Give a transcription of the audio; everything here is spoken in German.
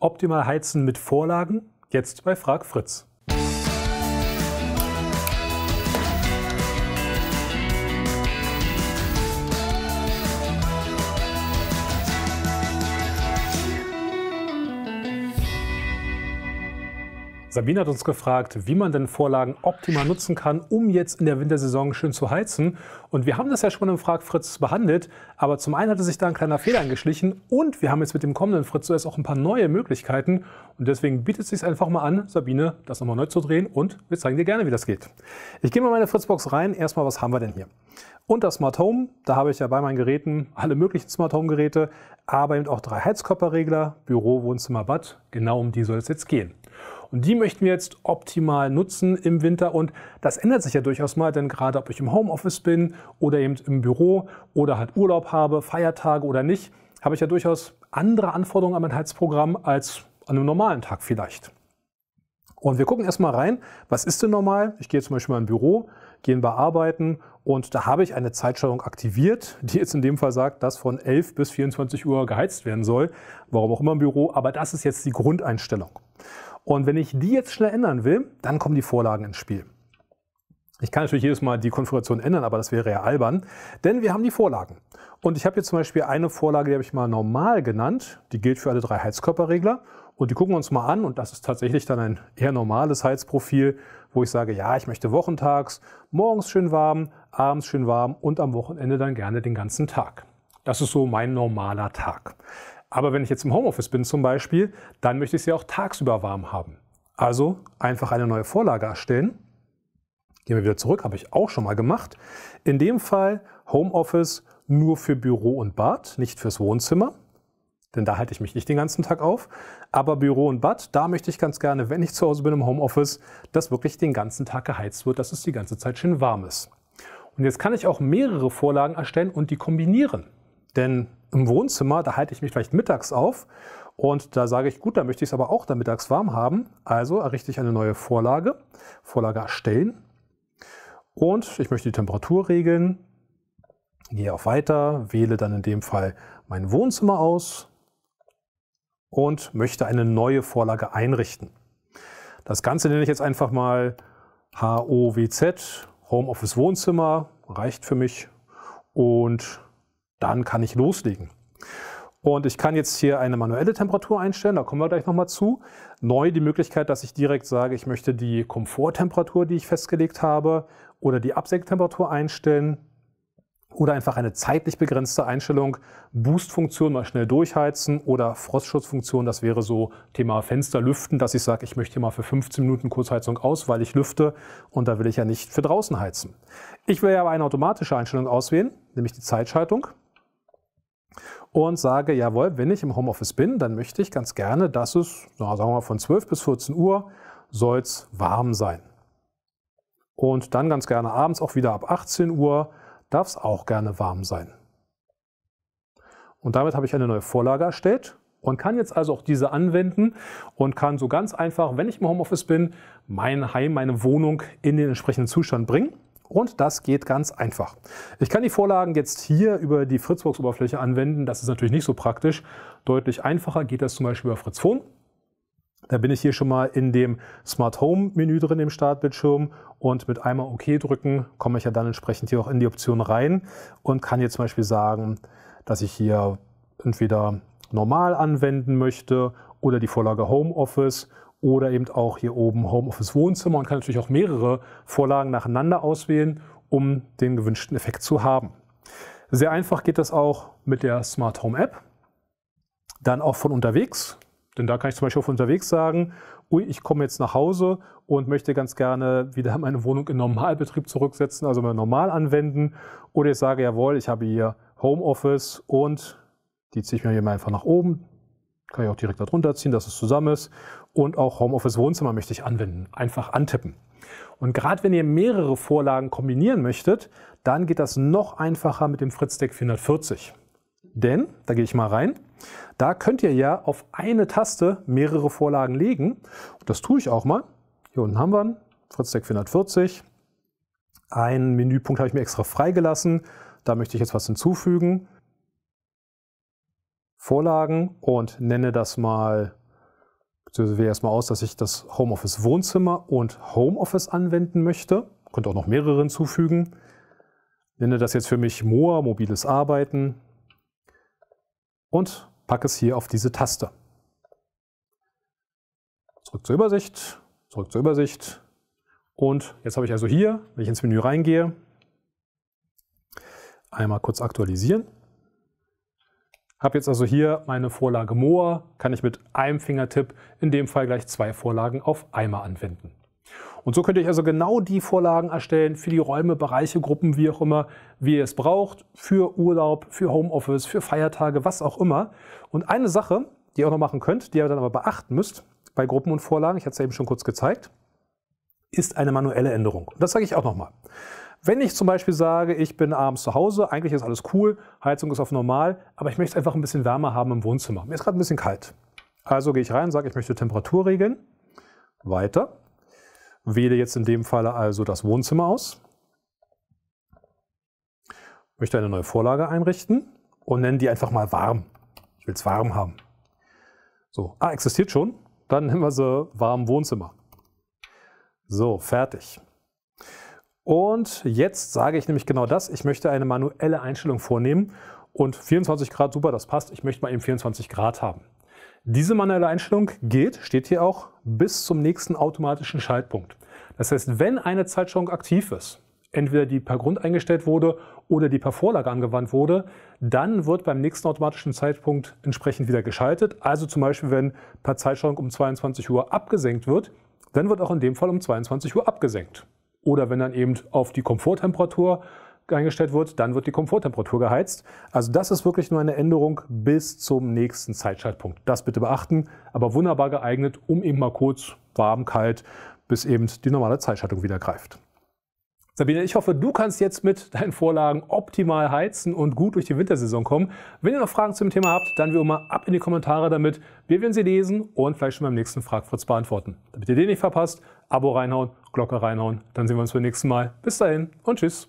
Optimal heizen mit Vorlagen, jetzt bei Frag Fritz. Sabine hat uns gefragt, wie man denn Vorlagen optimal nutzen kann, um jetzt in der Wintersaison schön zu heizen. Und wir haben das ja schon im Fragfritz behandelt, aber zum einen hatte sich da ein kleiner Fehler eingeschlichen und wir haben jetzt mit dem kommenden Fritz OS auch ein paar neue Möglichkeiten. Und deswegen bietet es sich einfach mal an, Sabine, das nochmal neu zu drehen und wir zeigen dir gerne, wie das geht. Ich gehe mal in meine Fritzbox rein. Erstmal, was haben wir denn hier? Unter Smart Home, da habe ich ja bei meinen Geräten alle möglichen Smart Home Geräte, aber eben auch drei Heizkörperregler, Büro, Wohnzimmer, Bad. Genau um die soll es jetzt gehen. Und die möchten wir jetzt optimal nutzen im Winter. Und das ändert sich ja durchaus mal, denn gerade ob ich im Homeoffice bin oder eben im Büro oder halt Urlaub habe, Feiertage oder nicht, habe ich ja durchaus andere Anforderungen an mein Heizprogramm als an einem normalen Tag vielleicht. Und wir gucken erstmal rein, was ist denn normal? Ich gehe zum Beispiel mal in Büro, gehe in Bar arbeiten und da habe ich eine Zeitsteuerung aktiviert, die jetzt in dem Fall sagt, dass von 11 bis 24 Uhr geheizt werden soll. Warum auch immer im Büro, aber das ist jetzt die Grundeinstellung. Und wenn ich die jetzt schnell ändern will, dann kommen die Vorlagen ins Spiel. Ich kann natürlich jedes Mal die Konfiguration ändern, aber das wäre ja albern, denn wir haben die Vorlagen. Und ich habe hier zum Beispiel eine Vorlage, die habe ich mal normal genannt. Die gilt für alle drei Heizkörperregler. Und die gucken wir uns mal an. Und das ist tatsächlich dann ein eher normales Heizprofil, wo ich sage, ja, ich möchte wochentags, morgens schön warm, abends schön warm und am Wochenende dann gerne den ganzen Tag. Das ist so mein normaler Tag. Aber wenn ich jetzt im Homeoffice bin zum Beispiel, dann möchte ich sie auch tagsüber warm haben. Also einfach eine neue Vorlage erstellen. Gehen wir wieder zurück, habe ich auch schon mal gemacht. In dem Fall Homeoffice nur für Büro und Bad, nicht fürs Wohnzimmer. Denn da halte ich mich nicht den ganzen Tag auf. Aber Büro und Bad, da möchte ich ganz gerne, wenn ich zu Hause bin im Homeoffice, dass wirklich den ganzen Tag geheizt wird, dass es die ganze Zeit schön warm ist. Und jetzt kann ich auch mehrere Vorlagen erstellen und die kombinieren. Denn im Wohnzimmer, da halte ich mich vielleicht mittags auf und da sage ich, gut, da möchte ich es aber auch dann mittags warm haben. Also errichte ich eine neue Vorlage, Vorlage erstellen und ich möchte die Temperatur regeln, gehe auf Weiter, wähle dann in dem Fall mein Wohnzimmer aus und möchte eine neue Vorlage einrichten. Das Ganze nenne ich jetzt einfach mal HOWZ, Homeoffice Wohnzimmer, reicht für mich und dann kann ich loslegen. Und ich kann jetzt hier eine manuelle Temperatur einstellen, da kommen wir gleich nochmal zu. Neu die Möglichkeit, dass ich direkt sage, ich möchte die Komforttemperatur, die ich festgelegt habe, oder die Absenktemperatur einstellen. Oder einfach eine zeitlich begrenzte Einstellung, Boost-Funktion mal schnell durchheizen oder Frostschutzfunktion, das wäre so Thema Fenster lüften, dass ich sage, ich möchte hier mal für 15 Minuten Kurzheizung aus, weil ich lüfte und da will ich ja nicht für draußen heizen. Ich will ja aber eine automatische Einstellung auswählen, nämlich die Zeitschaltung und sage, jawohl, wenn ich im Homeoffice bin, dann möchte ich ganz gerne, dass es, na, sagen wir mal, von 12 bis 14 Uhr soll es warm sein. Und dann ganz gerne abends auch wieder ab 18 Uhr darf es auch gerne warm sein. Und damit habe ich eine neue Vorlage erstellt und kann jetzt also auch diese anwenden und kann so ganz einfach, wenn ich im Homeoffice bin, mein Heim, meine Wohnung in den entsprechenden Zustand bringen. Und das geht ganz einfach. Ich kann die Vorlagen jetzt hier über die Fritzbox-Oberfläche anwenden. Das ist natürlich nicht so praktisch. Deutlich einfacher geht das zum Beispiel über Fritz Phone. Da bin ich hier schon mal in dem Smart Home Menü drin im Startbildschirm und mit einmal OK drücken komme ich ja dann entsprechend hier auch in die Option rein und kann jetzt zum Beispiel sagen, dass ich hier entweder normal anwenden möchte oder die Vorlage Home Office oder eben auch hier oben Homeoffice Wohnzimmer und kann natürlich auch mehrere Vorlagen nacheinander auswählen, um den gewünschten Effekt zu haben. Sehr einfach geht das auch mit der Smart Home App. Dann auch von unterwegs, denn da kann ich zum Beispiel von unterwegs sagen, ui, ich komme jetzt nach Hause und möchte ganz gerne wieder meine Wohnung in Normalbetrieb zurücksetzen, also mal normal anwenden. Oder ich sage, jawohl, ich habe hier Homeoffice und die ziehe ich mir hier mal einfach nach oben, kann ich auch direkt darunter ziehen, dass es zusammen ist. Und auch Homeoffice Wohnzimmer möchte ich anwenden. Einfach antippen. Und gerade wenn ihr mehrere Vorlagen kombinieren möchtet, dann geht das noch einfacher mit dem Fritzdeck 440. Denn, da gehe ich mal rein, da könnt ihr ja auf eine Taste mehrere Vorlagen legen. Und das tue ich auch mal. Hier unten haben wir einen, Fritzdeck 440. Einen Menüpunkt habe ich mir extra freigelassen. Da möchte ich jetzt was hinzufügen. Vorlagen und nenne das mal, beziehungsweise wähle erstmal aus, dass ich das Homeoffice Wohnzimmer und Homeoffice anwenden möchte. Könnte auch noch mehrere hinzufügen. Nenne das jetzt für mich MOA, mobiles Arbeiten und packe es hier auf diese Taste. Zurück zur Übersicht, zurück zur Übersicht. Und jetzt habe ich also hier, wenn ich ins Menü reingehe, einmal kurz aktualisieren habe jetzt also hier meine Vorlage Moa, kann ich mit einem Fingertipp in dem Fall gleich zwei Vorlagen auf einmal anwenden. Und so könnt ihr also genau die Vorlagen erstellen für die Räume, Bereiche, Gruppen, wie auch immer, wie ihr es braucht, für Urlaub, für Homeoffice, für Feiertage, was auch immer. Und eine Sache, die ihr auch noch machen könnt, die ihr dann aber beachten müsst bei Gruppen und Vorlagen, ich hatte es ja eben schon kurz gezeigt, ist eine manuelle Änderung. Und das sage ich auch nochmal. Wenn ich zum Beispiel sage, ich bin abends zu Hause, eigentlich ist alles cool, Heizung ist auf normal, aber ich möchte einfach ein bisschen wärmer haben im Wohnzimmer. Mir ist gerade ein bisschen kalt. Also gehe ich rein, sage, ich möchte Temperatur regeln. Weiter. Wähle jetzt in dem Falle also das Wohnzimmer aus. Möchte eine neue Vorlage einrichten und nenne die einfach mal warm. Ich will es warm haben. So, ah, existiert schon. Dann nehmen wir sie warm Wohnzimmer. So, fertig. Und jetzt sage ich nämlich genau das. Ich möchte eine manuelle Einstellung vornehmen. Und 24 Grad, super, das passt. Ich möchte mal eben 24 Grad haben. Diese manuelle Einstellung geht, steht hier auch, bis zum nächsten automatischen Schaltpunkt. Das heißt, wenn eine Zeitschauung aktiv ist, entweder die per Grund eingestellt wurde oder die per Vorlage angewandt wurde, dann wird beim nächsten automatischen Zeitpunkt entsprechend wieder geschaltet. Also zum Beispiel, wenn per Zeitschauung um 22 Uhr abgesenkt wird, dann wird auch in dem Fall um 22 Uhr abgesenkt. Oder wenn dann eben auf die Komforttemperatur eingestellt wird, dann wird die Komforttemperatur geheizt. Also das ist wirklich nur eine Änderung bis zum nächsten Zeitschaltpunkt. Das bitte beachten, aber wunderbar geeignet, um eben mal kurz warm, kalt, bis eben die normale Zeitschaltung wieder greift. Sabine, ich hoffe, du kannst jetzt mit deinen Vorlagen optimal heizen und gut durch die Wintersaison kommen. Wenn ihr noch Fragen zum Thema habt, dann wie immer ab in die Kommentare damit. Wir werden sie lesen und vielleicht schon beim nächsten Fragfritz beantworten. Damit ihr den nicht verpasst, Abo reinhauen, Glocke reinhauen. Dann sehen wir uns beim nächsten Mal. Bis dahin und tschüss.